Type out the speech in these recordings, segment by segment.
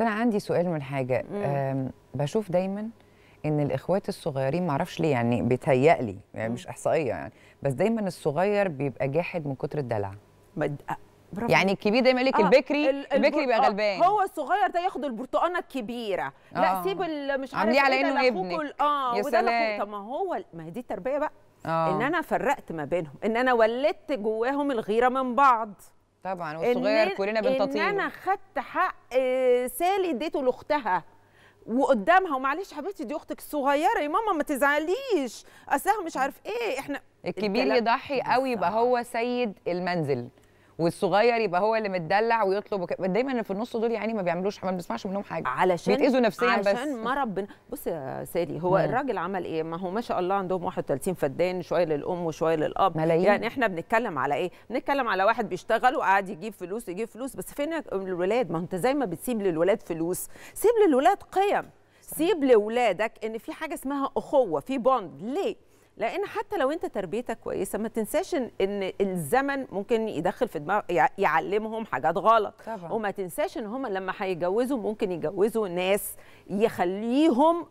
انا عندي سؤال من حاجه بشوف دايما ان الاخوات الصغيرين معرفش ليه يعني بيتهيألي يعني مش احصائيه يعني بس دايما الصغير بيبقى جاحد من كتر الدلع آه، برافو يعني الكبير دايما لك آه البكري البكري بيبقى غلبان هو الصغير ده ياخد البرتقانه الكبيره آه. إيه لا سيب مش عارف على انه ابنك اه يا سلام طب ما هو ما هي دي التربيه بقى آه. ان انا فرقت ما بينهم ان انا ولدت جواهم الغيره من بعض طبعا والصغير إن كلنا بنتطيله ان انا خدت حق آه، سالي اديته لاختها وقدامها ومعلش حبيبتي دي اختك الصغيره يا ماما ما تزعليش اصلها مش عارف ايه احنا الكبير يضحي قوي يبقى هو سيد المنزل والصغير يبقى هو اللي متدلع ويطلب وك... دايما اللي في النص دول يعني ما بيعملوش ما بنسمعش منهم حاجه علشان بيتاذوا نفسيا علشان بس عشان ما ربنا بص يا سالي هو مم. الراجل عمل ايه ما هو ما شاء الله عندهم 31 فدان شويه للام وشويه للاب ملايين. يعني احنا بنتكلم على ايه بنتكلم على واحد بيشتغل وقاعد يجيب فلوس يجيب فلوس بس فين الولاد ما انت زي ما بتسيب للولاد فلوس سيب للولاد قيم سيب لولادك ان في حاجه اسمها اخوه في بوند ليه لان حتى لو انت تربيتك كويسه ما تنساش ان الزمن ممكن يدخل في دماغ يعلمهم حاجات غلط طبعا. وما تنساش ان هم لما هيتجوزوا ممكن يتجوزوا ناس يخليهم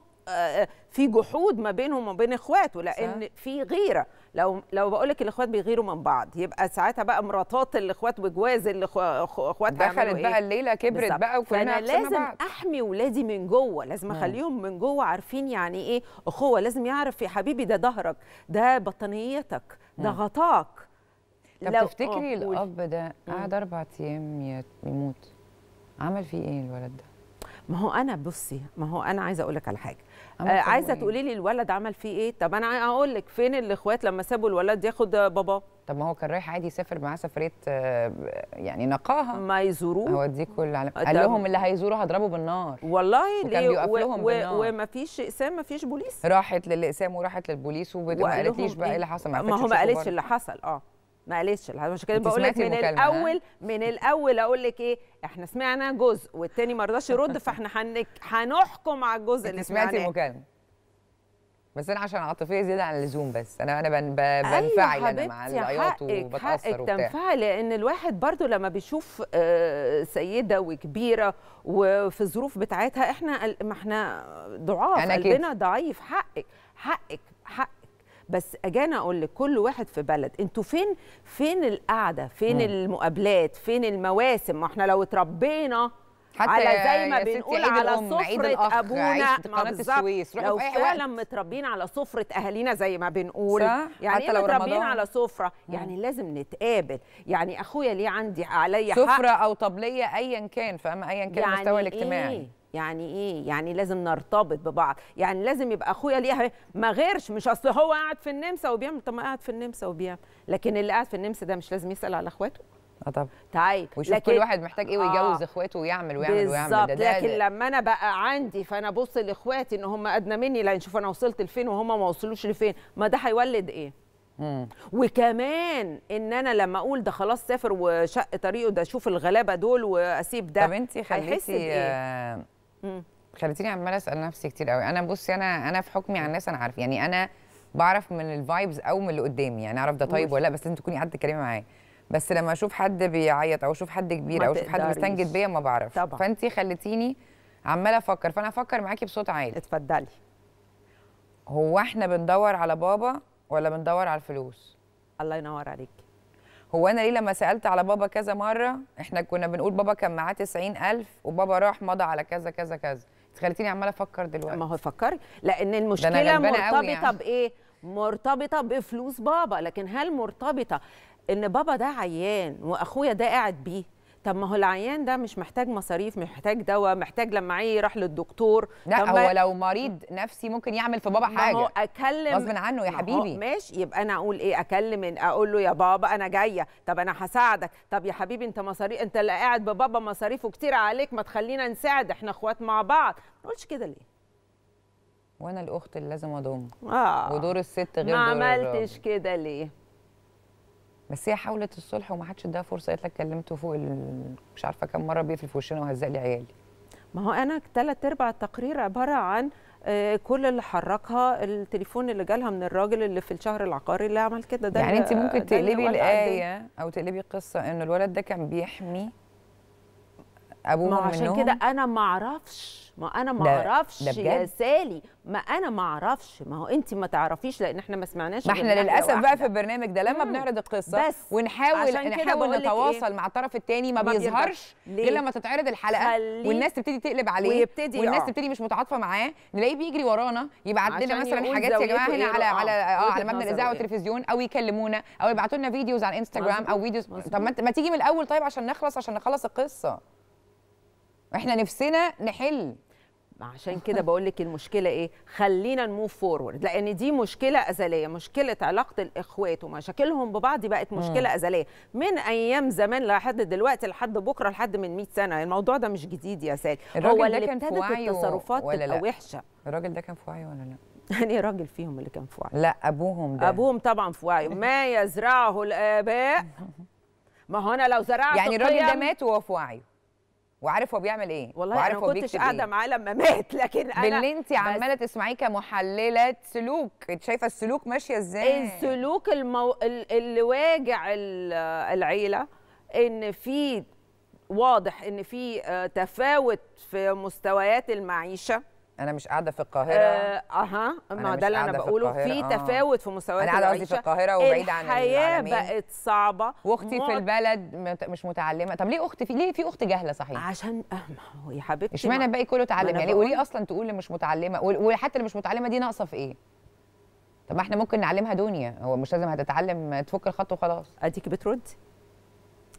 في جحود ما بينهم وما بين اخواته لان في غيره لو لو بقول لك الاخوات بيغيروا من بعض يبقى ساعتها بقى مراتات الاخوات وجواز الاخوات دخلت بقى إيه؟ الليله كبرت بقى وكلنا لازم بعض. احمي ولادي من جوه لازم اخليهم من جوه عارفين يعني ايه اخوه لازم يعرف يا حبيبي ده ظهرك ده بطانيتك ده غطاك طب تفتكري آه، الاب ده قعد اربع ايام يموت عمل فيه ايه الولد ده ما هو انا بصي ما هو انا عايزه اقول لك على حاجه آه عايزه تقولي لي الولد عمل فيه ايه طب انا اقول لك فين الاخوات لما سابوا الولد ياخد باباه طب ما هو كان رايح عادي يسافر معاه سفريه آه، يعني نقاها ما يزوروه هو دي كل آه، قال لهم اللي هيزوروه هضربه بالنار والله وكان ليه لهم و... بالنار. وما فيش اقسام ما فيش بوليس راحت للاقسام وراحت للبوليس وما قالتليش بقى إيه, ايه اللي حصل ما هو ما قالتش اللي حصل اه معلش مش كده بقول لك من الاول من الاول اقول لك ايه احنا سمعنا جزء والتاني ما رضاش يرد فاحنا هنك هنحكم على الجزء اللي سمعتي المكالمه بس انا عشان عاطفيه زياده عن اللزوم بس انا انا بن أيوة بنفعل انا مع العياط وبتاثر وبتاع تنفعل لان الواحد برضو لما بيشوف آه، سيده وكبيره وفي الظروف بتاعتها احنا ما احنا ضعاف قلبنا ضعيف حقك حقك بس اجانا اقول لك كل واحد في بلد انتوا فين فين القعده فين مم. المقابلات فين المواسم ما احنا لو اتربينا حتى على زي ما بنقول على سفرة أبونا بالظبط لو فعلا متربيين على سفرة أهالينا زي ما بنقول صح؟ يعني إيه حتى لو متربيين على سفرة يعني لازم نتقابل يعني أخويا ليه عندي عليا حق سفرة أو طبلية أيا كان فاهمة أيا كان يعني مستوى إيه؟ الاجتماعي إيه؟ يعني ايه يعني لازم نرتبط ببعض يعني لازم يبقى اخويا ليها ما غيرش مش اصل هو قاعد في النمسا وبيعمل طب ما قاعد في النمسا وبيعمل لكن اللي قاعد في النمسا ده مش لازم يسال على اخواته اه طبعا طيب ويشوف لكن... كل واحد محتاج ايه ويجوز آه اخواته ويعمل ويعمل ويعمل ده, ده لكن لما انا بقى عندي فانا ابص لاخواتي ان هم ادنى مني لا نشوف انا وصلت لفين وهم ما وصلوش لفين ما ده هيولد ايه وكمان ان انا لما اقول ده خلاص سافر وشق طريقه ده اشوف الغلابه دول واسيب ده طب انت خليتي خلتيني عماله اسال نفسي كتير قوي انا بصي انا انا في حكمي على الناس انا عارف يعني انا بعرف من الفايبز او من اللي قدامي يعني اعرف ده طيب ولا لا بس انت تكوني قاعده تتكلمي معاه بس لما اشوف حد بيعيط او اشوف حد كبير او اشوف حد مستنجد بيا ما بعرف طبعا فانت خلتيني عماله افكر فانا هفكر معاكي بصوت عالي اتفضلي هو احنا بندور على بابا ولا بندور على الفلوس الله ينور عليكي هو انا ليه لما سالت على بابا كذا مره احنا كنا بنقول بابا كان معاه 90000 وبابا راح مضى على كذا كذا كذا خليتيني عماله افكر دلوقتي ما هو فكري لان المشكله مرتبطه يعني. بايه مرتبطه بفلوس بابا لكن هل مرتبطه ان بابا ده عيان واخويا ده قاعد بيه طب ما هو العيان ده مش محتاج مصاريف محتاج دواء محتاج لما عيه راح للدكتور لا هو لو مريض نفسي ممكن يعمل في بابا حاجه ما هو اكلم غصب عنه يا حبيبي ماشي يبقى انا اقول ايه اكلم اقول له يا بابا انا جايه طب انا هساعدك طب يا حبيبي انت مصاريف انت اللي قاعد ببابا مصاريفه كتير عليك ما تخلينا نساعد احنا اخوات مع بعض ما تقولش كده ليه وانا الاخت اللي لازم اضم آه. ودور الست غير ما دور ما عملتش كده ليه بس هي حاولت الصلح وما حدش ادها فرصه قالت لك كلمته فوق مش عارفه كم مره بيقفل في وشنا وهزق لي عيالي ما هو انا ثلاث ارباع التقرير عباره عن آه، كل اللي حركها التليفون اللي جالها من الراجل اللي في الشهر العقاري اللي عمل كده ده يعني انت ممكن تقلبي الايه او تقلبي القصه ان الولد ده كان بيحمي ابوهم ما عشان كده انا ما اعرفش ما انا ما اعرفش يا سالي ما انا ما اعرفش ما هو انت ما تعرفيش لان احنا ما سمعناش ما احنا للاسف بقى في البرنامج ده لما مم. بنعرض القصه بس ونحاول نحاول نتواصل إيه؟ مع الطرف الثاني ما, ما بيظهرش غير لما تتعرض الحلقه والناس تبتدي تقلب عليه ويبتدي والناس آه. تبتدي مش متعاطفه معاه نلاقيه بيجري ورانا يبعت لنا مثلا حاجات يا جماعه هنا على إيه؟ على اه على مبنى الاذاعه إيه؟ والتلفزيون او يكلمونا او يبعتوا لنا فيديوز على انستغرام او فيديوز طب ما تيجي من الاول طيب عشان نخلص عشان نخلص القصه واحنا نفسنا نحل عشان كده بقول لك المشكله ايه خلينا نموف فورورد لان دي مشكله ازليه مشكله علاقه الاخوات ومشاكلهم ببعض بقت مشكله مم. ازليه من ايام زمان لحد دلوقتي لحد بكره لحد من 100 سنه الموضوع ده مش جديد يا سالي هو اللي وعيه التصرفات ولا لا. وحشه الراجل ده كان في وعيه ولا لا يعني راجل فيهم اللي كان في وعيه لا ابوهم ده ابوهم طبعا في وعيه ما يزرعه الاباء ما هو انا لو زرعت يعني الراجل ده مات وهو في وعيه وعارف هو بيعمل ايه والله وعارف انا ما كنتش إيه. قاعده معاه لما مات لكن انا باللي انت عماله تسمعيه كمحلله سلوك انت شايفه السلوك ماشيه ازاي السلوك المو... اللي واجع العيله ان في واضح ان في آه، تفاوت في مستويات المعيشه انا مش قاعده في القاهره آه، اها أه ما ده اللي انا بقوله في, في آه. تفاوت آه. في مستويات انا قاعده في القاهره وبعيد عن الحياه بقت صعبه واختي مو... في البلد مش متعلمه طب ليه اختي في ليه في اخت جاهله صحيح عشان يا حبيبتي اشمعنى الباقي كله اتعلم يعني وليه اصلا تقول اللي مش متعلمه وحتى اللي مش متعلمه دي ناقصه في ايه طب ما احنا ممكن نعلمها دنيا هو مش لازم هتتعلم تفك الخط وخلاص اديكي بتردي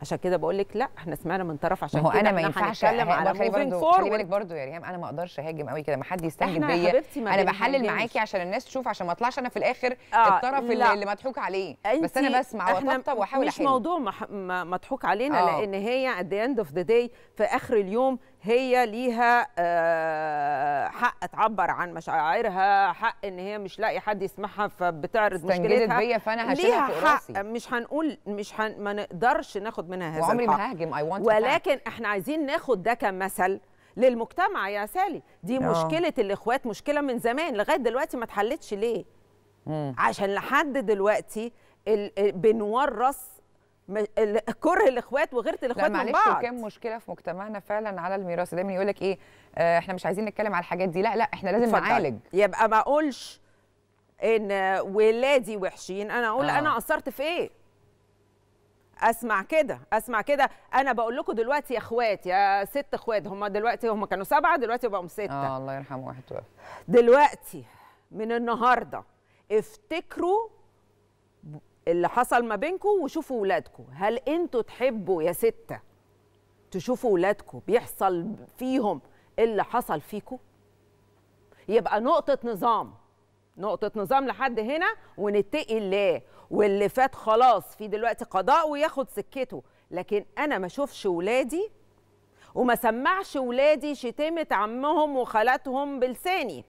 عشان كده بقول لك لا احنا سمعنا من طرف عشان كده انا ما ينفعش على خلي بالك خلي بالك برضه يا ريهام انا ما اقدرش اهاجم قوي كده ما حد يستنجد بيا انا بحلل معاكي عشان الناس تشوف عشان ما اطلعش انا في الاخر آه الطرف لا. اللي مضحوك عليه بس انا بسمع واطبطب واحاول احل مش موضوع مضحوك علينا آه. لان هي ات ذا اند اوف ذا داي في اخر اليوم هي ليها آه، حق تعبر عن مشاعرها حق ان هي مش لاقي حد يسمعها فبتعرض مشكلتها بيا فانا ليها حق مش هنقول مش هن ما نقدرش ناخد منها هذا وعمري ما هاجم I want ولكن احنا عايزين ناخد ده كمثل للمجتمع يا سالي دي no. آه. مشكله الاخوات مشكله من زمان لغايه دلوقتي ما اتحلتش ليه mm. عشان لحد دلوقتي بنورث كره الاخوات وغيره الاخوات لا معلش كم مشكله في مجتمعنا فعلا على الميراث دايما يقول لك ايه آه احنا مش عايزين نتكلم على الحاجات دي لا لا احنا لازم فضل. نعالج يبقى ما اقولش ان ولادي وحشين انا اقول آه. انا قصرت في ايه اسمع كده اسمع كده انا بقول لكم دلوقتي يا اخوات يا ست اخوات هم دلوقتي هم كانوا سبعه دلوقتي بقوا سته اه الله يرحمه واحد توفى دلوقتي من النهارده افتكروا اللي حصل ما بينكم وشوفوا ولادكم هل انتوا تحبوا يا ستة تشوفوا ولادكم بيحصل فيهم اللي حصل فيكم يبقى نقطة نظام نقطة نظام لحد هنا ونتقي الله واللي فات خلاص في دلوقتي قضاء وياخد سكته لكن أنا ما أشوفش ولادي وما سمعش ولادي شتيمة عمهم وخالتهم بلساني